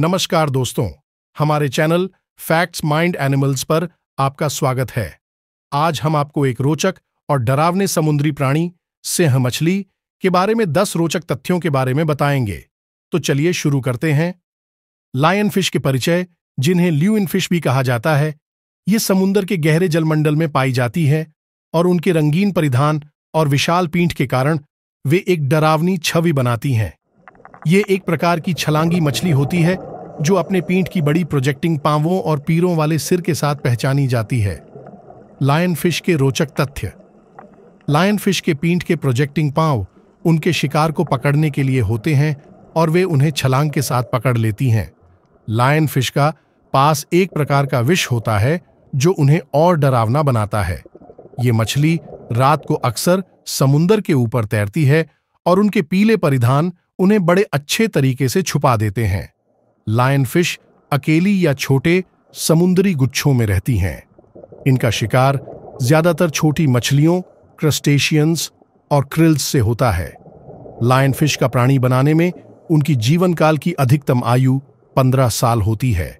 नमस्कार दोस्तों हमारे चैनल फैक्ट्स माइंड एनिमल्स पर आपका स्वागत है आज हम आपको एक रोचक और डरावने समुद्री प्राणी सिंह मछली के बारे में दस रोचक तथ्यों के बारे में बताएंगे तो चलिए शुरू करते हैं लायन फिश के परिचय जिन्हें इन फिश भी कहा जाता है ये समुन्दर के गहरे जलमंडल में पाई जाती है और उनके रंगीन परिधान और विशाल पीठ के कारण वे एक डरावनी छवि बनाती हैं ये एक प्रकार की छलांगी मछली होती है जो अपने पीठ की बड़ी प्रोजेक्टिंग पांवों और पीरों वाले सिर के साथ पहचानी जाती है लायन फिश के रोचक तथ्य लायन फिश के पीठ के प्रोजेक्टिंग पांव उनके शिकार को पकड़ने के लिए होते हैं और वे उन्हें छलांग के साथ पकड़ लेती हैं लायन फिश का पास एक प्रकार का विष होता है जो उन्हें और डरावना बनाता है ये मछली रात को अक्सर समुंदर के ऊपर तैरती है और उनके पीले परिधान उन्हें बड़े अच्छे तरीके से छुपा देते हैं लायनफिश अकेली या छोटे समुद्री गुच्छों में रहती हैं इनका शिकार ज्यादातर छोटी मछलियों क्रस्टेशियंस और क्रिल्स से होता है लायनफिश का प्राणी बनाने में उनकी जीवन काल की अधिकतम आयु 15 साल होती है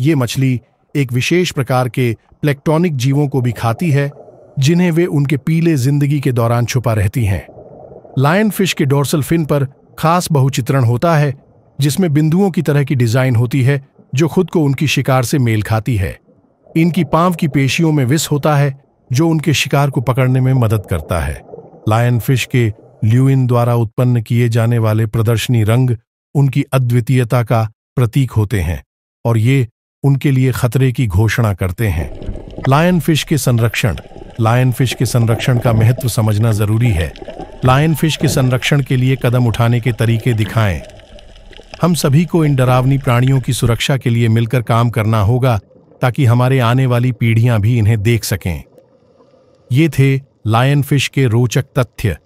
ये मछली एक विशेष प्रकार के प्लेक्टोनिक जीवों को भी खाती है जिन्हें वे उनके पीले जिंदगी के दौरान छुपा रहती हैं लायन फिश के डोर्सल फिन पर खास बहुचित्रण होता है जिसमें बिंदुओं की तरह की डिजाइन होती है जो खुद को उनकी शिकार से मेल खाती है इनकी पांव की पेशियों में विष होता है जो उनके शिकार को पकड़ने में मदद करता है लायन फिश के ल्यूइन द्वारा उत्पन्न किए जाने वाले प्रदर्शनी रंग उनकी अद्वितीयता का प्रतीक होते हैं और ये उनके लिए खतरे की घोषणा करते हैं लायन फिश के संरक्षण लायन फिश के संरक्षण का महत्व समझना जरूरी है लायन फिश के संरक्षण के लिए कदम उठाने के तरीके दिखाएं हम सभी को इन डरावनी प्राणियों की सुरक्षा के लिए मिलकर काम करना होगा ताकि हमारे आने वाली पीढ़ियां भी इन्हें देख सकें ये थे लायन फिश के रोचक तथ्य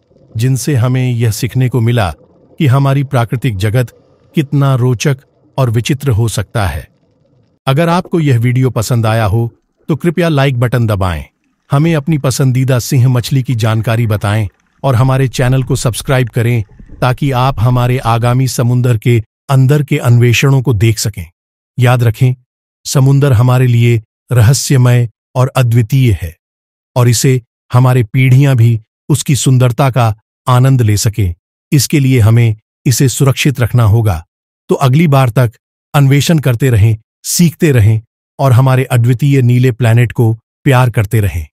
जिनसे हमें यह सीखने को मिला कि हमारी प्राकृतिक जगत कितना रोचक और विचित्र हो सकता है अगर आपको यह वीडियो पसंद आया हो तो कृपया लाइक बटन दबाएं हमें अपनी पसंदीदा सिंह मछली की जानकारी बताएं और हमारे चैनल को सब्सक्राइब करें ताकि आप हमारे आगामी समुंदर के अंदर के अन्वेषणों को देख सकें याद रखें समुंदर हमारे लिए रहस्यमय और अद्वितीय है और इसे हमारे पीढ़ियां भी उसकी सुंदरता का आनंद ले सकें इसके लिए हमें इसे सुरक्षित रखना होगा तो अगली बार तक अन्वेषण करते रहें सीखते रहें और हमारे अद्वितीय नीले प्लैनेट को प्यार करते रहें